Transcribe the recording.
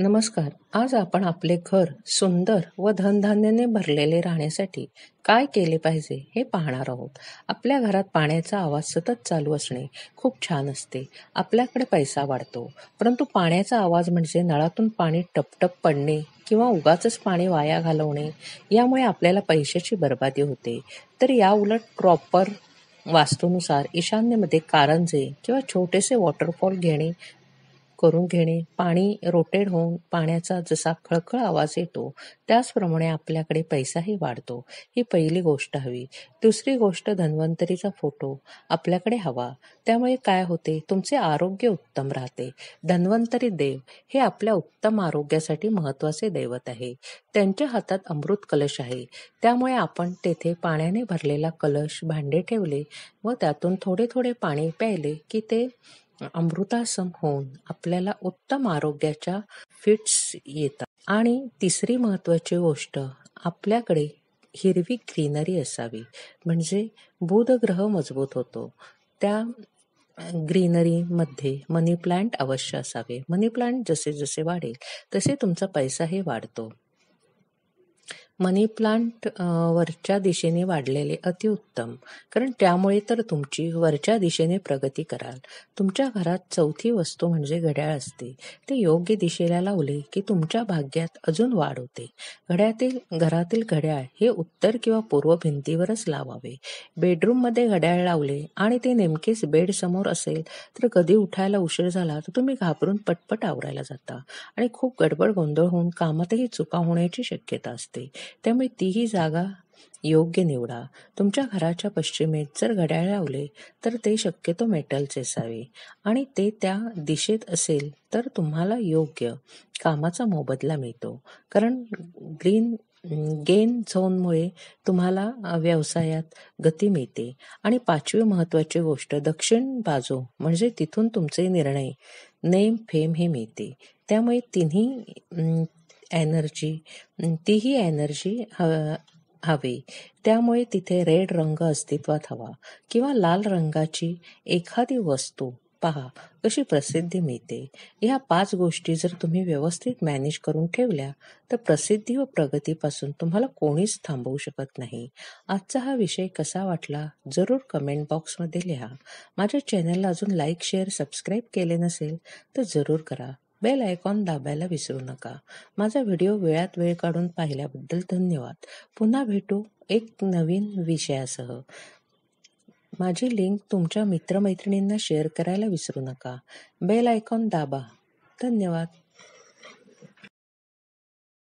नमस्कार आज आपण आपले घर सुंदर व धनधान्याने भरलेले राहण्यासाठी काय केले पाहिजे हे पाहणार आहोत आपल्या घरात पाण्याचा आवाज सतत चालू असणे खूप छान असते आपल्याकडे पैसा वाढतो परंतु पाण्याचा आवाज म्हणजे नळातून पाणी टपटप पडणे किंवा उगाच पाणी वाया घालवणे यामुळे आपल्याला पैशाची बर्बादी होते तर या उलट प्रॉपर वास्तूनुसार ईशान्येमध्ये कारंजे किंवा छोटेसे वॉटरफॉल घेणे करून घेणे पाणी रोटेड होऊन पाण्याचा जसा खळखळ आवाज येतो त्याचप्रमाणे आपल्याकडे पैसाही वाढतो ही पहिली गोष्ट हवी दुसरी गोष्ट धन्वंतरीचा फोटो आपल्याकडे हवा त्यामुळे काय होते तुमचे आरोग्य उत्तम राहते धन्वंतरी देव हे आपल्या उत्तम आरोग्यासाठी महत्त्वाचे दैवत आहे त्यांच्या हातात अमृत कलश आहे त्यामुळे आपण तेथे पाण्याने भरलेला कलश भांडे ठेवले व त्यातून थोडे थोडे पाणी प्यायले की ते अमृतासम होऊन आपल्याला उत्तम आरोग्याच्या फिट्स येतात आणि तिसरी महत्त्वाची गोष्ट आपल्याकडे हिरवी ग्रीनरी असावी म्हणजे बुधग्रह मजबूत होतो त्या ग्रीनरीमध्ये मनी प्लांट अवश्य असावे मनी प्लांट जसे जसे वाढेल तसे तुमचा पैसाही वाढतो मनी प्लांट वरच्या दिशेने वाढलेले अतिउत्तम कारण त्यामुळे तर तुमची वरच्या दिशेने प्रगती कराल तुमच्या घरात चौथी वस्तू म्हणजे घड्याळ असते ते योग्य दिशेला लावले की तुमच्या भाग्यात अजून वाढ होते घड्यातील घरातील घड्याळ हे उत्तर किंवा पूर्व भिंतीवरच लावावे बेडरूममध्ये घड्याळ लावले आणि ते नेमकेच बेडसमोर असेल तर कधी उठायला उशीर झाला तर तुम्ही घाबरून पटपट आवरायला जाता आणि खूप गडबड गोंधळ होऊन कामातही चुका होण्याची शक्यता असते त्यामुळे तीही जागा योग्य निवडा तुमच्या घराच्या पश्चिमेत जर घड्याळ लावले तर ते शक्यतो मेटलचे असावे आणि ते त्या दिशेत असेल तर तुम्हाला योग्य कामाचा मोबदला मिळतो कारण ग्रीन गेन झोनमुळे तुम्हाला व्यवसायात गती मिळते आणि पाचवी महत्त्वाची गोष्ट दक्षिण बाजू म्हणजे तिथून तुमचे निर्णय नेम फेम हे मिळते त्यामुळे तिन्ही एनर्जी तीही एनर्जी हवी त्यामुळे तिथे रेड रंग अस्तित्वात हवा किंवा लाल रंगाची एखादी वस्तू पहा कशी प्रसिद्धी मिळते ह्या पाच गोष्टी जर तुम्ही व्यवस्थित मॅनेज करून ठेवल्या तर प्रसिद्धी व प्रगतीपासून तुम्हाला कोणीच थांबवू शकत नाही आजचा हा विषय कसा वाटला जरूर कमेंट बॉक्समध्ये लिहा माझ्या चॅनलला अजून लाईक शेअर सबस्क्राईब केले नसेल तर जरूर करा बेल आयकॉन दाबायला विसरू नका माझा व्हिडिओ वेळात वेळ काढून पाहिल्याबद्दल धन्यवाद पुन्हा भेटू एक नवीन विषयासह माझी लिंक तुमच्या मित्रमैत्रिणींना शेअर करायला विसरू नका बेल आयकॉन दाबा धन्यवाद